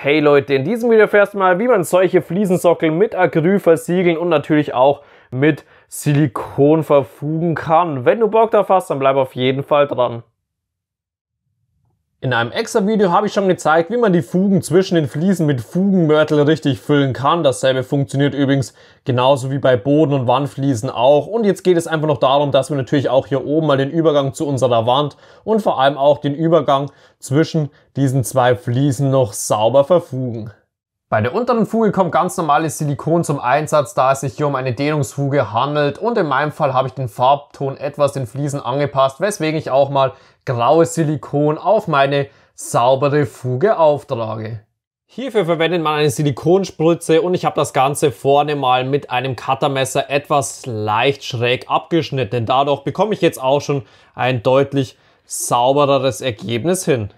Hey Leute, in diesem Video erfährst du mal, wie man solche Fliesensockel mit Acryl versiegeln und natürlich auch mit Silikon verfugen kann. Wenn du Bock darauf hast, dann bleib auf jeden Fall dran. In einem extra Video habe ich schon gezeigt, wie man die Fugen zwischen den Fliesen mit Fugenmörtel richtig füllen kann. Dasselbe funktioniert übrigens genauso wie bei Boden- und Wandfliesen auch. Und jetzt geht es einfach noch darum, dass wir natürlich auch hier oben mal den Übergang zu unserer Wand und vor allem auch den Übergang zwischen diesen zwei Fliesen noch sauber verfugen. Bei der unteren Fuge kommt ganz normales Silikon zum Einsatz, da es sich hier um eine Dehnungsfuge handelt und in meinem Fall habe ich den Farbton etwas den Fliesen angepasst, weswegen ich auch mal graues Silikon auf meine saubere Fuge auftrage. Hierfür verwendet man eine Silikonspritze und ich habe das Ganze vorne mal mit einem Cuttermesser etwas leicht schräg abgeschnitten. Dadurch bekomme ich jetzt auch schon ein deutlich saubereres Ergebnis hin.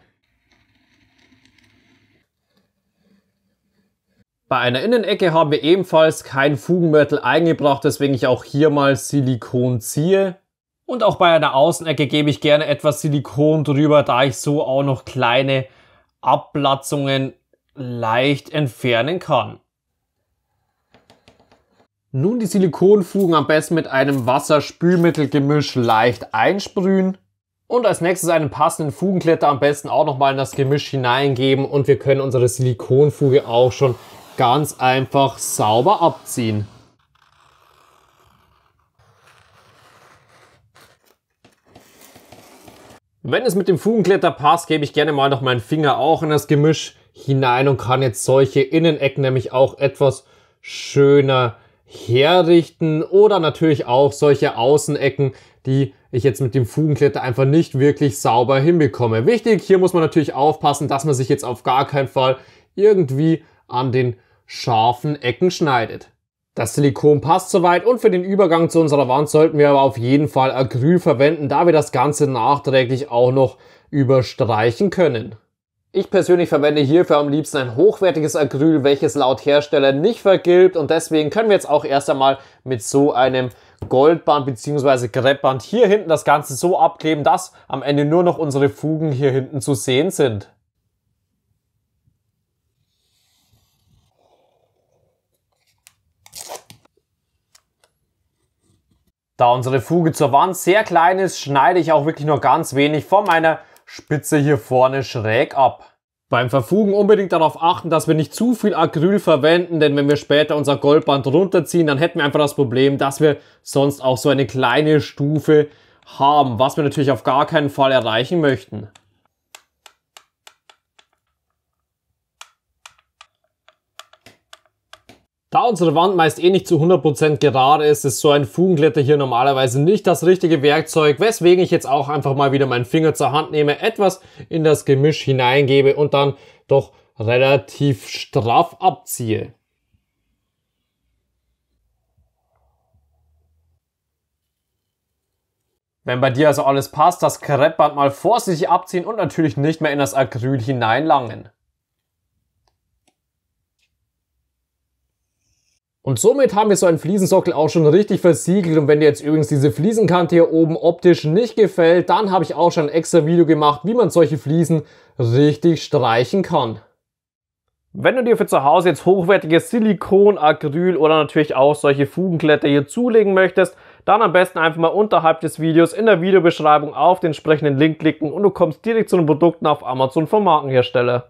Bei einer Innenecke haben wir ebenfalls kein Fugenmörtel eingebracht, deswegen ich auch hier mal Silikon ziehe. Und auch bei einer Außenecke gebe ich gerne etwas Silikon drüber, da ich so auch noch kleine Abplatzungen leicht entfernen kann. Nun die Silikonfugen am besten mit einem Wasserspülmittelgemisch leicht einsprühen. Und als nächstes einen passenden Fugenkletter am besten auch nochmal in das Gemisch hineingeben und wir können unsere Silikonfuge auch schon Ganz einfach sauber abziehen. Wenn es mit dem Fugenkletter passt, gebe ich gerne mal noch meinen Finger auch in das Gemisch hinein und kann jetzt solche Innenecken nämlich auch etwas schöner herrichten oder natürlich auch solche Außenecken, die ich jetzt mit dem Fugenkletter einfach nicht wirklich sauber hinbekomme. Wichtig, hier muss man natürlich aufpassen, dass man sich jetzt auf gar keinen Fall irgendwie an den scharfen Ecken schneidet. Das Silikon passt soweit und für den Übergang zu unserer Wand sollten wir aber auf jeden Fall Acryl verwenden, da wir das Ganze nachträglich auch noch überstreichen können. Ich persönlich verwende hierfür am liebsten ein hochwertiges Acryl, welches laut Hersteller nicht vergilbt und deswegen können wir jetzt auch erst einmal mit so einem Goldband bzw. Kreppband hier hinten das Ganze so abkleben, dass am Ende nur noch unsere Fugen hier hinten zu sehen sind. Da unsere Fuge zur Wand sehr klein ist, schneide ich auch wirklich nur ganz wenig von meiner Spitze hier vorne schräg ab. Beim Verfugen unbedingt darauf achten, dass wir nicht zu viel Acryl verwenden, denn wenn wir später unser Goldband runterziehen, dann hätten wir einfach das Problem, dass wir sonst auch so eine kleine Stufe haben, was wir natürlich auf gar keinen Fall erreichen möchten. Da unsere Wand meist eh nicht zu 100% gerade ist, ist so ein Fugenglätter hier normalerweise nicht das richtige Werkzeug, weswegen ich jetzt auch einfach mal wieder meinen Finger zur Hand nehme, etwas in das Gemisch hineingebe und dann doch relativ straff abziehe. Wenn bei dir also alles passt, das Kreppband mal vorsichtig abziehen und natürlich nicht mehr in das Acryl hineinlangen. Und somit haben wir so einen Fliesensockel auch schon richtig versiegelt. Und wenn dir jetzt übrigens diese Fliesenkante hier oben optisch nicht gefällt, dann habe ich auch schon ein extra Video gemacht, wie man solche Fliesen richtig streichen kann. Wenn du dir für zu Hause jetzt hochwertiges Silikon, Acryl oder natürlich auch solche Fugenkletter hier zulegen möchtest, dann am besten einfach mal unterhalb des Videos in der Videobeschreibung auf den entsprechenden Link klicken und du kommst direkt zu den Produkten auf Amazon vom Markenhersteller.